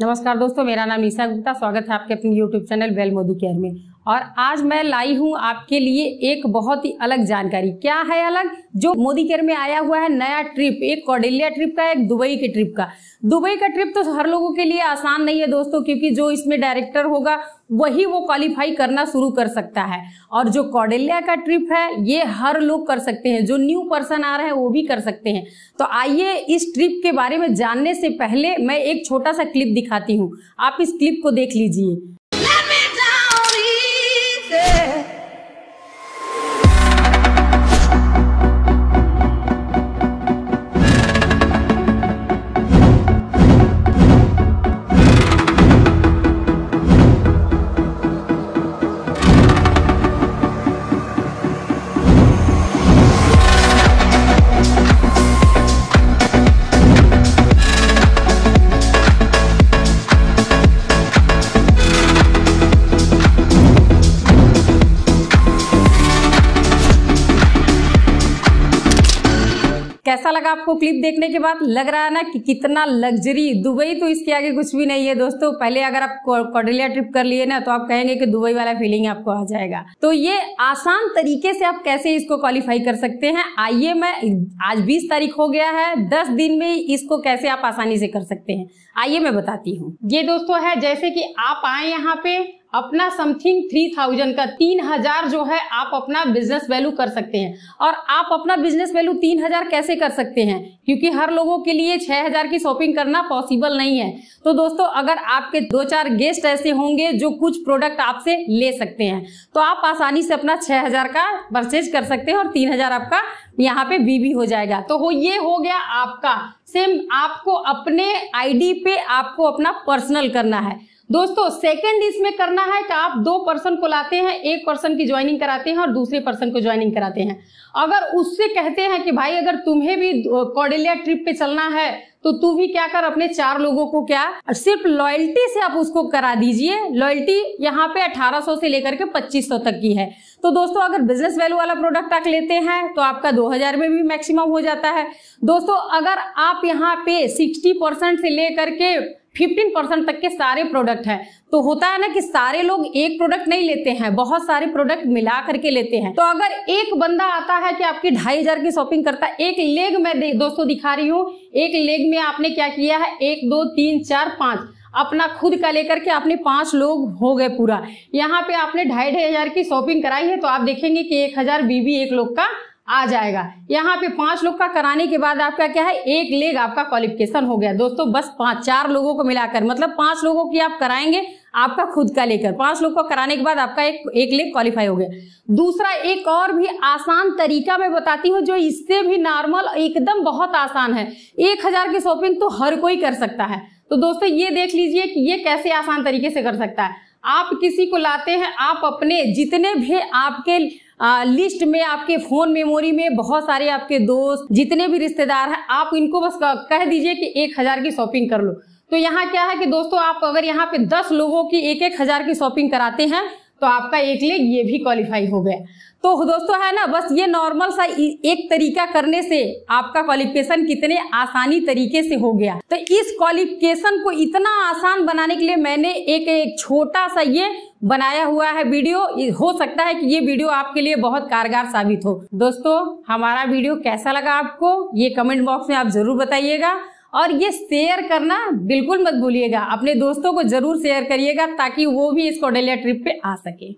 नमस्कार दोस्तों मेरा नाम ईशा गुप्ता स्वागत है आपके अपने YouTube channel well Modi care में और आज मैं लाई हूं आपके लिए एक बहुत ही अलग जानकारी क्या है अलग जो मोदी केयर में आया हुआ है नया ट्रिप एक कौडिल्या ट्रिप का एक दुबई के ट्रिप का दुबई का ट्रिप तो हर लोगों के लिए आसान नहीं है दोस्तों क्योंकि जो इसमें डायरेक्टर होगा वही वो क्वालिफाई करना शुरू कर सकता है और जो कौडिल्या का ट्रिप है ये हर लोग कर सकते हैं जो न्यू पर्सन आ रहे हैं वो भी कर सकते हैं तो आइए इस ट्रिप के बारे में जानने से पहले मैं एक छोटा सा क्लिप दिखाती हूँ आप इस क्लिप को देख लीजिए कैसा लगा आपको क्लिप देखने के बाद लग रहा है ना कि कितना लग्जरी दुबई तो इसके आगे कुछ भी नहीं है दोस्तों पहले अगर आप कॉर्डेलिया ट्रिप कर लिए ना तो आप कहेंगे कि दुबई वाला फीलिंग आपको आ जाएगा तो ये आसान तरीके से आप कैसे इसको क्वालिफाई कर सकते हैं आइए मैं आज बीस तारीख हो गया है दस दिन में इसको कैसे आप आसानी से कर सकते हैं आइए मैं बताती हूँ ये दोस्तों है जैसे कि आप आए यहाँ पे अपना समथिंग थ्री थाउजेंड का तीन हजार जो है आप अपना बिजनेस वैल्यू कर सकते हैं और आप अपना बिजनेस वैल्यू तीन हजार कैसे कर सकते हैं क्योंकि हर लोगों के लिए छह हजार की शॉपिंग करना पॉसिबल नहीं है तो दोस्तों अगर आपके दो चार गेस्ट ऐसे होंगे जो कुछ प्रोडक्ट आपसे ले सकते हैं तो आप आसानी से अपना छह हजार का परचेज कर सकते हैं और तीन हजार आपका यहाँ पे बीबी हो जाएगा तो हो ये हो गया आपका सेम आपको अपने आईडी पे आपको अपना पर्सनल करना है दोस्तों सेकंड इसमें करना है कि आप दो पर्सन को लाते हैं एक पर्सन की ज्वाइनिंग कराते हैं और दूसरे पर्सन को ज्वाइनिंग कराते हैं अगर उससे कहते हैं कि भाई अगर तुम्हें भी कॉडेलिया ट्रिप पे चलना है तो तू भी क्या कर अपने चार लोगों को क्या सिर्फ लॉयल्टी से आप उसको करा दीजिए लॉयल्टी यहाँ पे 1800 से लेकर के 2500 तक की है तो दोस्तों अगर बिजनेस वैल्यू वाला प्रोडक्ट आप लेते हैं तो आपका 2000 में भी मैक्सिमम हो जाता है दोस्तों अगर आप यहाँ पे 60 परसेंट से लेकर के फिफ्टीन परसेंट तक के सारे प्रोडक्ट हैं तो होता है ना कि सारे लोग एक प्रोडक्ट नहीं लेते हैं बहुत सारे प्रोडक्ट मिला करके लेते हैं तो अगर एक बंदा आता है कि आपकी ढाई हजार की शॉपिंग करता है एक लेग में दोस्तों दिखा रही हूँ एक लेग में आपने क्या किया है एक दो तीन चार पांच अपना खुद का लेकर के आपने पांच लोग हो गए पूरा यहाँ पे आपने ढाई ढाई हजार की शॉपिंग कराई है तो आप देखेंगे कि एक हजार बीबी एक लोग का आ जाएगा यहाँ पे पांच लोग का कराने के बाद आपका क्या है एक लेग आपका क्वालिफिकेशन हो गया दोस्तों बस पांच चार लोगों को मिलाकर मतलब पांच लोगों की आप कराएंगे आपका खुद का लेकर पांच लोग को कराने के बाद आपका एक एक लेग क्वालिफाई हो गया दूसरा एक और भी आसान तरीका मैं बताती हूँ जो इससे भी नॉर्मल एकदम बहुत आसान है एक हजार की शॉपिंग तो हर कोई कर सकता है तो दोस्तों ये देख लीजिए कि ये कैसे आसान तरीके से कर सकता है आप किसी को लाते हैं आप अपने जितने भी आपके आ, लिस्ट में आपके फोन मेमोरी में बहुत सारे आपके दोस्त जितने भी रिश्तेदार हैं आप इनको बस कह दीजिए कि एक हजार की शॉपिंग कर लो तो यहाँ क्या है कि दोस्तों आप अगर यहाँ पे दस लोगों की एक एक हजार की शॉपिंग कराते हैं तो आपका एक लेग ये भी क्वालिफाई हो गया तो दोस्तों है ना बस ये नॉर्मल सा एक तरीका करने से आपका क्वालिफिकेशन कितने आसानी तरीके से हो गया तो इस क्वालिफिकेशन को इतना आसान बनाने के लिए मैंने एक एक छोटा सा ये बनाया हुआ है वीडियो हो सकता है कि ये वीडियो आपके लिए बहुत कारगर साबित हो दोस्तों हमारा वीडियो कैसा लगा आपको ये कमेंट बॉक्स में आप जरूर बताइएगा और ये शेयर करना बिल्कुल मत भूलिएगा अपने दोस्तों को जरूर शेयर करिएगा ताकि वो भी इस कौडल्या ट्रिप पे आ सके